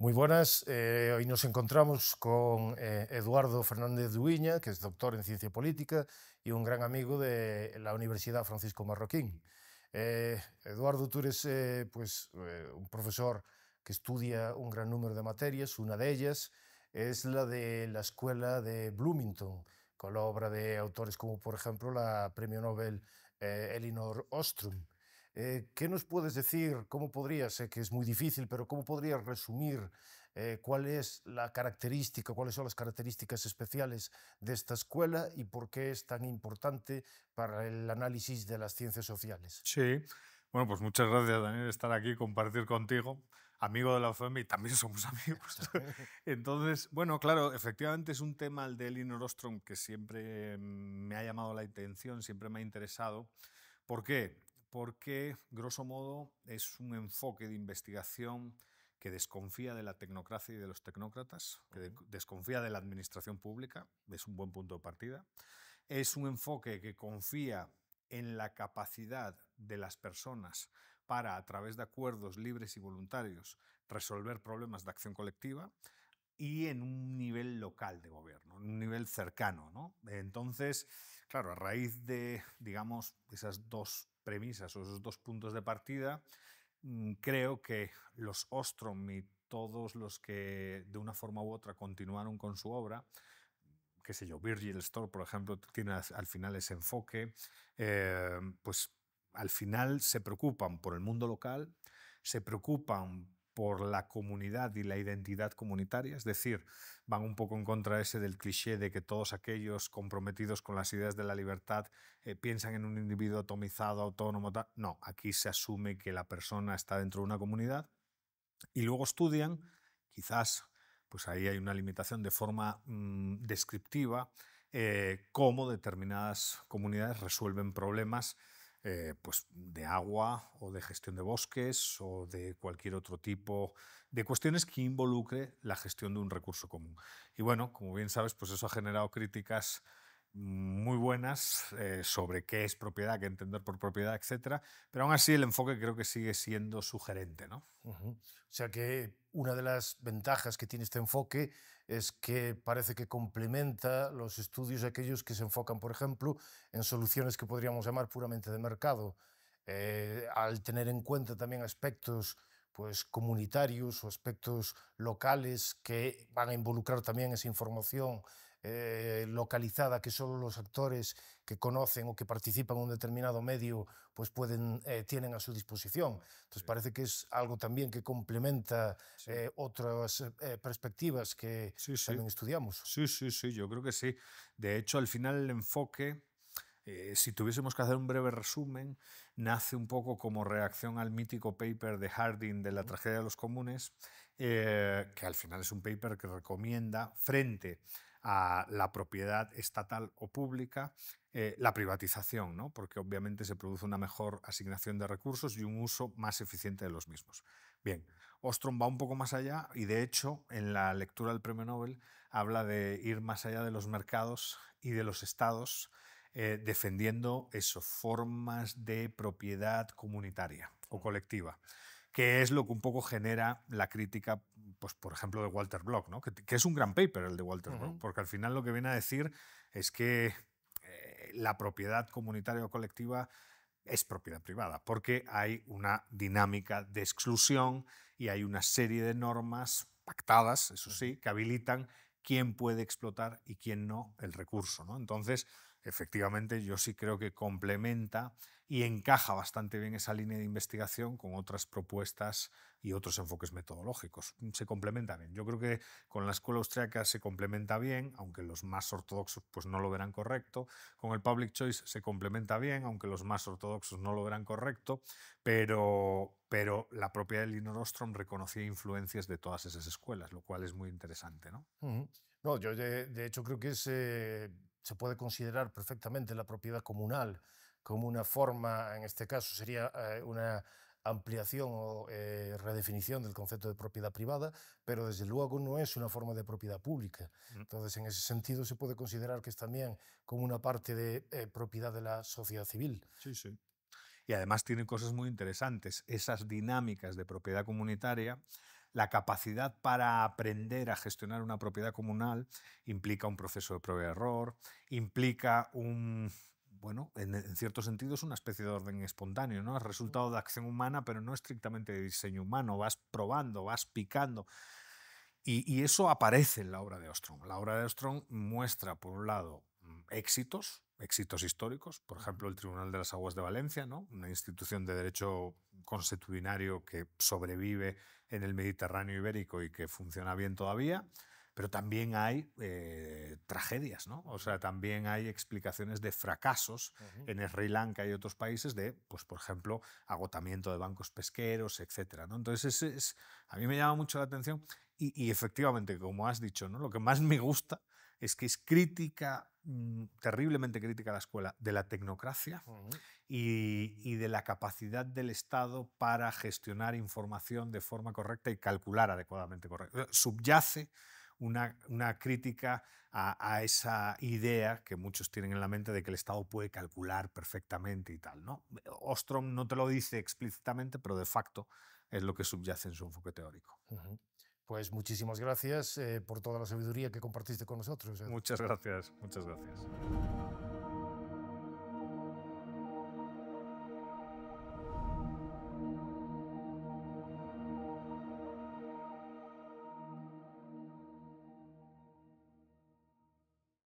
Muy buenas, eh, hoy nos encontramos con eh, Eduardo Fernández Duiña, que es doctor en ciencia política y un gran amigo de la Universidad Francisco Marroquín. Eh, Eduardo, tú eres pues, un profesor que estudia un gran número de materias, una de ellas es la de la escuela de Bloomington, con la obra de autores como por ejemplo la premio Nobel Elinor Ostrom. Eh, ¿Qué nos puedes decir? ¿Cómo podrías, sé que es muy difícil, pero cómo podrías resumir eh, cuál es la característica, cuáles son las características especiales de esta escuela y por qué es tan importante para el análisis de las ciencias sociales? Sí, bueno, pues muchas gracias, Daniel, estar aquí, compartir contigo. Amigo de la UFM y también somos amigos. Entonces, bueno, claro, efectivamente es un tema el de Elinor Ostrom, que siempre mm, me ha llamado la atención, siempre me ha interesado. ¿Por qué? porque, grosso modo, es un enfoque de investigación que desconfía de la tecnocracia y de los tecnócratas, que desconfía de la administración pública, es un buen punto de partida. Es un enfoque que confía en la capacidad de las personas para, a través de acuerdos libres y voluntarios, resolver problemas de acción colectiva y en un nivel local de gobierno, un nivel cercano. ¿no? Entonces, claro, a raíz de, digamos, esas dos premisas o esos dos puntos de partida, mm, creo que los Ostrom y todos los que de una forma u otra continuaron con su obra, qué sé yo, Virgil Stor por ejemplo, tiene al final ese enfoque, eh, pues al final se preocupan por el mundo local, se preocupan por la comunidad y la identidad comunitaria, es decir, van un poco en contra ese del cliché de que todos aquellos comprometidos con las ideas de la libertad eh, piensan en un individuo atomizado, autónomo, No, aquí se asume que la persona está dentro de una comunidad y luego estudian, quizás, pues ahí hay una limitación de forma mm, descriptiva, eh, cómo determinadas comunidades resuelven problemas eh, pues de agua o de gestión de bosques o de cualquier otro tipo de cuestiones que involucre la gestión de un recurso común. Y bueno, como bien sabes, pues eso ha generado críticas muy buenas eh, sobre qué es propiedad, qué entender por propiedad, etc. Pero aún así el enfoque creo que sigue siendo sugerente. ¿no? O sea que una de las ventajas que tiene este enfoque es que parece que complementa los estudios aquellos que se enfocan, por ejemplo, en soluciones que podríamos llamar puramente de mercado, eh, al tener en cuenta también aspectos pues, comunitarios o aspectos locales que van a involucrar también esa información eh, localizada que solo los actores que conocen o que participan en un determinado medio pues pueden, eh, tienen a su disposición. Entonces parece que es algo también que complementa eh, otras perspectivas que también estudiamos. Sí, sí, sí, yo creo que sí. De hecho, al final el enfoque... si tuviésemos que hacer un breve resumen, nace un poco como reacción al mítico paper de Harding de la tragedia de los comunes, que al final es un paper que recomienda frente a la propiedad estatal o pública, eh, la privatización, ¿no? porque obviamente se produce una mejor asignación de recursos y un uso más eficiente de los mismos. Bien, Ostrom va un poco más allá y de hecho en la lectura del premio Nobel habla de ir más allá de los mercados y de los estados eh, defendiendo eso, formas de propiedad comunitaria o mm. colectiva, que es lo que un poco genera la crítica pues, por ejemplo, de Walter Block, ¿no? que, es un gran paper el de Walter Block, porque al final lo que viene a decir es que eh, la propiedad comunitaria o colectiva es propiedad privada, porque hay una dinámica de exclusión y hay una serie de normas pactadas, eso sí, que habilitan quién puede explotar y quién no el recurso. ¿no? Entonces, efectivamente, yo sí creo que complementa y encaja bastante bien esa línea de investigación con otras propuestas y otros enfoques metodológicos. Mm, se complementa bien. Yo creo que con la escuela austriaca se complementa bien, aunque los más ortodoxos pues no lo verán correcto. Con el public choice se complementa bien, aunque los más ortodoxos no lo verán correcto, pero pero la propia Elinor Ostrom reconocía influencias de todas esas escuelas, lo cual es muy interesante, ¿no? No, yo de, hecho creo que se puede considerar perfectamente la propiedad comunal como una forma, en este caso sería eh, una ampliación o eh, redefinición del concepto de propiedad privada, pero desde luego no es una forma de propiedad pública. Mm. Entonces, en ese sentido, se puede considerar que es también como una parte de eh, propiedad de la sociedad civil. Sí, sí. Y además tiene cosas muy interesantes, esas dinámicas de propiedad comunitaria. La capacidad para aprender a gestionar una propiedad comunal implica un proceso de prueba y error, implica un, bueno, en, cierto sentido es una especie de orden espontáneo, ¿no? Es resultado de acción humana, pero no estrictamente de diseño humano. Vas probando, vas picando. Y, eso aparece en la obra de Ostrom. La obra de Ostrom muestra, por un lado, mm, éxitos, éxitos históricos, por ejemplo, el Tribunal de las Aguas de Valencia, ¿no? una institución de derecho consuetudinario que sobrevive en el Mediterráneo ibérico y que funciona bien todavía. Pero también hay eh, tragedias, ¿no? O sea, también hay explicaciones de fracasos en Sri Lanka y otros países de, pues, por ejemplo, agotamiento de bancos pesqueros, etc. ¿no? Entonces, a mí me llama mucho la atención y, efectivamente, como has dicho, ¿no? lo que más me gusta es que es crítica, mm, terriblemente crítica a la escuela, de la tecnocracia y, y, de la capacidad del Estado para gestionar información de forma correcta y calcular adecuadamente correcta. Subyace una, una crítica a, esa idea que muchos tienen en la mente de que el Estado puede calcular perfectamente y tal. ¿no? Ostrom no te lo dice explícitamente, pero de facto es lo que subyace en su enfoque teórico. Pues muchísimas gracias eh, por toda la sabiduría que compartiste con nosotros. Muchas gracias, muchas gracias.